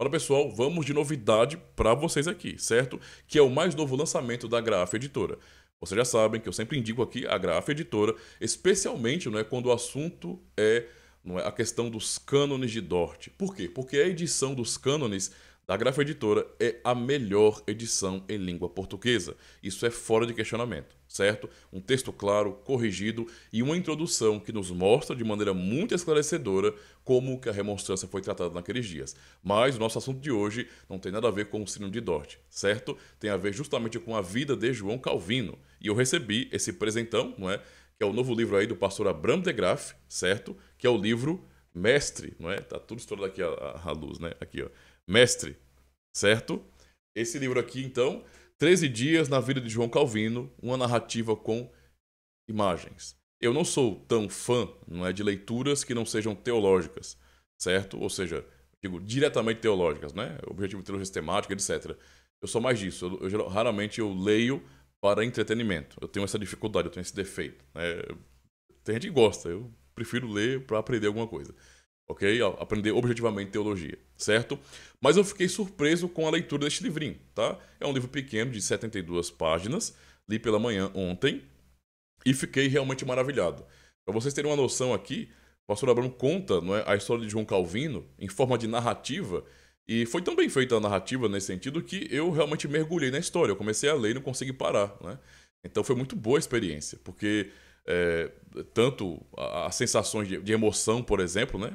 Fala pessoal, vamos de novidade para vocês aqui, certo? Que é o mais novo lançamento da Graf Editora. Vocês já sabem que eu sempre indico aqui a Graf Editora, especialmente não é, quando o assunto é, não é a questão dos cânones de Dort. Por quê? Porque a edição dos cânones da Grafa é Editora é a melhor edição em língua portuguesa. Isso é fora de questionamento, certo? Um texto claro, corrigido e uma introdução que nos mostra de maneira muito esclarecedora como que a remonstrância foi tratada naqueles dias. Mas o nosso assunto de hoje não tem nada a ver com o sino de Dort, certo? Tem a ver justamente com a vida de João Calvino. E eu recebi esse presentão, não é? Que é o novo livro aí do pastor Abraham de Graf, certo? Que é o livro Mestre, não é? Tá tudo estourado aqui a, a, a luz, né? Aqui, ó. Mestre, certo? Esse livro aqui, então, 13 dias na vida de João Calvino, uma narrativa com imagens. Eu não sou tão fã, não é, de leituras que não sejam teológicas, certo? Ou seja, digo diretamente teológicas, né? Objetivo teológico sistemático, etc. Eu sou mais disso. eu, eu, raramente eu leio para entretenimento. Eu tenho essa dificuldade, eu tenho esse defeito. Né? Tem gente que gosta. Eu prefiro ler para aprender alguma coisa ok? Aprender objetivamente teologia, certo? Mas eu fiquei surpreso com a leitura deste livrinho, tá? É um livro pequeno, de 72 páginas, li pela manhã ontem e fiquei realmente maravilhado. Para vocês terem uma noção aqui, o pastor Abraão conta não é, a história de João Calvino em forma de narrativa e foi tão bem feita a narrativa nesse sentido que eu realmente mergulhei na história. Eu comecei a ler e não consegui parar, né? Então foi muito boa a experiência, porque é, tanto as sensações de, de emoção, por exemplo, né?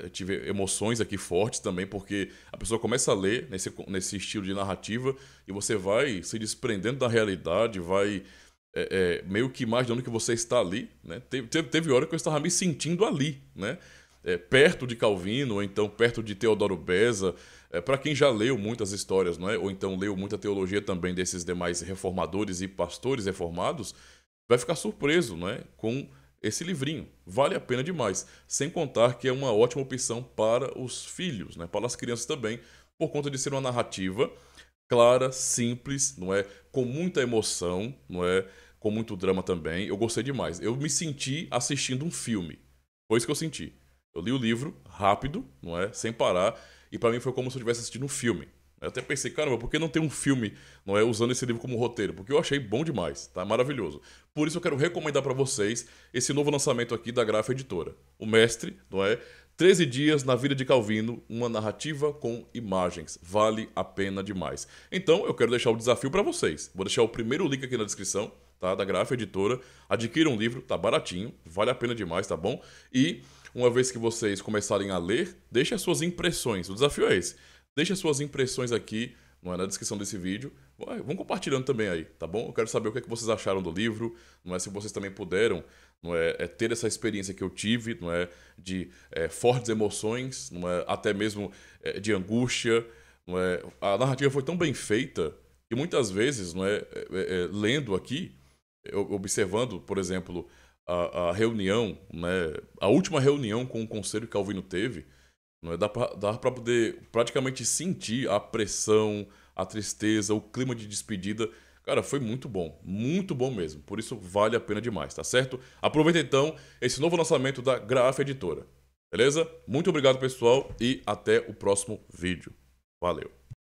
É, tive emoções aqui fortes também, porque a pessoa começa a ler nesse, nesse estilo de narrativa e você vai se desprendendo da realidade, vai é, é, meio que imaginando que você está ali. Né? Teve, teve, hora que eu estava me sentindo ali, né? É, perto de Calvino, ou então perto de Teodoro Beza, é, para quem já leu muitas histórias, não é? ou então leu muita teologia também desses demais reformadores e pastores reformados, vai ficar surpreso é? com esse livrinho. Vale a pena demais. Sem contar que é uma ótima opção para os filhos, né? para as crianças também, por conta de ser uma narrativa clara, simples, não é? Com muita emoção, não é? Com muito drama também. Eu gostei demais. Eu me senti assistindo um filme. Foi isso que eu senti. Eu li o livro rápido, não é? Sem parar, e para mim foi como se eu estivesse assistindo um filme. Eu até pensei, caramba, por que não tem um filme não é, usando esse livro como roteiro? Porque eu achei bom demais, tá? Maravilhoso. Por isso eu quero recomendar para vocês esse novo lançamento aqui da Grafa Editora. O Mestre, não é? 13 dias na vida de Calvino, uma narrativa com imagens. Vale a pena demais. Então, eu quero deixar o desafio para vocês. Vou deixar o primeiro link aqui na descrição, tá? Da Grafa Editora. Adquira um livro, tá baratinho, vale a pena demais, tá bom? E uma vez que vocês começarem a ler, deixem as suas impressões. O desafio é esse. Deixe suas impressões aqui não é, na descrição desse vídeo. Vão compartilhando também aí, tá bom? Eu quero saber o que, é que vocês acharam do livro, não é se vocês também puderam, não é, é ter essa experiência que eu tive, não é de é, fortes emoções, não é até mesmo é, de angústia, não é. A narrativa foi tão bem feita que muitas vezes, não é, é, é lendo aqui, observando, por exemplo, a, a reunião, né, a última reunião com o conselho que Calvino teve, não é? Dá para poder praticamente sentir a pressão, a tristeza, o clima de despedida. Cara, foi muito bom, muito bom mesmo. Por isso vale a pena demais, tá certo? Aproveita então esse novo lançamento da Graf Editora. Beleza? Muito obrigado, pessoal, e até o próximo vídeo. Valeu!